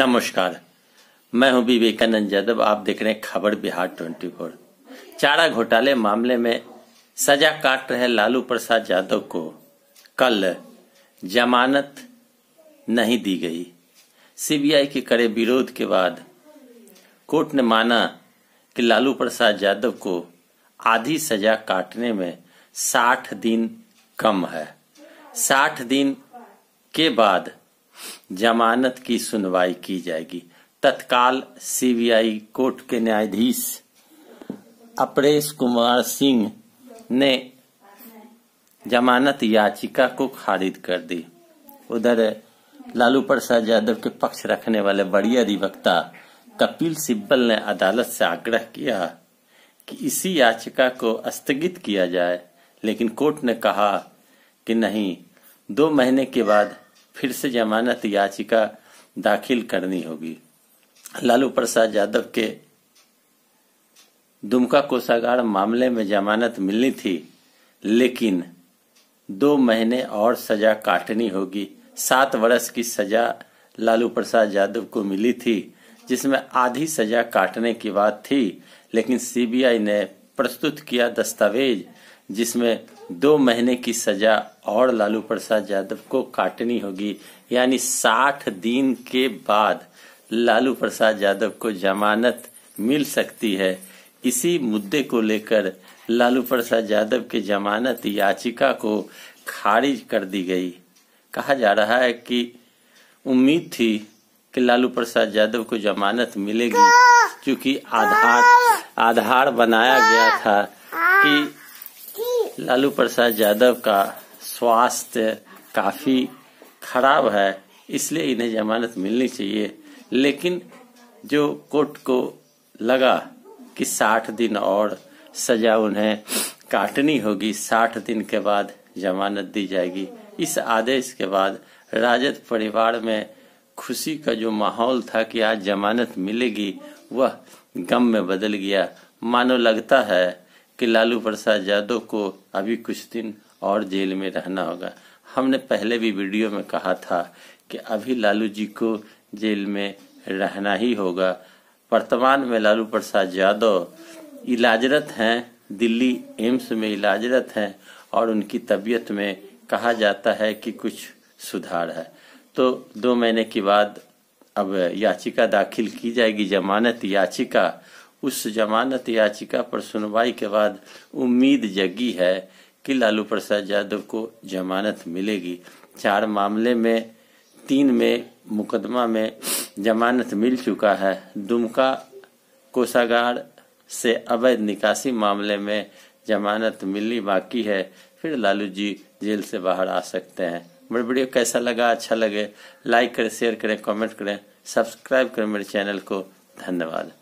नमस्कार मैं हूं विवेकानंद यादव आप देख रहे हैं खबर बिहार 24 चारा घोटाले मामले में सजा काट रहे लालू प्रसाद यादव को कल जमानत नहीं दी गई सीबीआई के करे विरोध के बाद कोर्ट ने माना कि लालू प्रसाद यादव को आधी सजा काटने में 60 दिन कम है 60 दिन के बाद जमानत की सुनवाई की जाएगी तत्काल सीबीआई कोर्ट के न्यायाधीश अपरेश कुमार सिंह ने जमानत याचिका को खारिज कर दी उधर लालू प्रसाद यादव के पक्ष रखने वाले बड़ी अधिवक्ता कपिल सिब्बल ने अदालत से आग्रह किया कि इसी याचिका को स्थगित किया जाए लेकिन कोर्ट ने कहा कि नहीं दो महीने के बाद फिर से जमानत याचिका दाखिल करनी होगी लालू प्रसाद यादव के दुमका कोषागार मामले में जमानत मिलनी थी लेकिन दो महीने और सजा काटनी होगी सात वर्ष की सजा लालू प्रसाद यादव को मिली थी जिसमें आधी सजा काटने की बात थी लेकिन सीबीआई ने प्रस्तुत किया दस्तावेज जिसमें दो महीने की सजा और लालू प्रसाद यादव को काटनी होगी यानी साठ दिन के बाद लालू प्रसाद यादव को जमानत मिल सकती है इसी मुद्दे को लेकर लालू प्रसाद यादव की जमानत याचिका को खारिज कर दी गई कहा जा रहा है कि उम्मीद थी कि लालू प्रसाद यादव को जमानत मिलेगी क्योंकि आधार आधार बनाया गया था कि लालू प्रसाद यादव का स्वास्थ्य काफी खराब है इसलिए इन्हें जमानत मिलनी चाहिए लेकिन जो कोर्ट को लगा कि साठ दिन और सजा उन्हें काटनी होगी साठ दिन के बाद जमानत दी जाएगी इस आदेश के बाद राजद परिवार में खुशी का जो माहौल था कि आज जमानत मिलेगी वह गम में बदल गया मानो लगता है कि लालू प्रसाद यादव को अभी कुछ दिन और जेल में रहना होगा हमने पहले भी वीडियो में कहा था कि अभी लालू जी को जेल में रहना ही होगा वर्तमान में लालू प्रसाद यादव इलाजरत हैं दिल्ली एम्स में इलाजरत हैं और उनकी तबीयत में कहा जाता है कि कुछ सुधार है तो दो महीने के बाद अब याचिका दाखिल की जाएगी जमानत याचिका उस जमानत याचिका पर सुनवाई के बाद उम्मीद जगी है कि लालू प्रसाद यादव को जमानत मिलेगी चार मामले में तीन में मुकदमा में जमानत मिल चुका है दुमका कोषागार से अवैध निकासी मामले में जमानत मिलनी बाकी है फिर लालू जी जेल से बाहर आ सकते हैं मेरे वीडियो कैसा लगा अच्छा लगे लाइक करें शेयर करें कमेंट करें सब्सक्राइब करें मेरे चैनल को धन्यवाद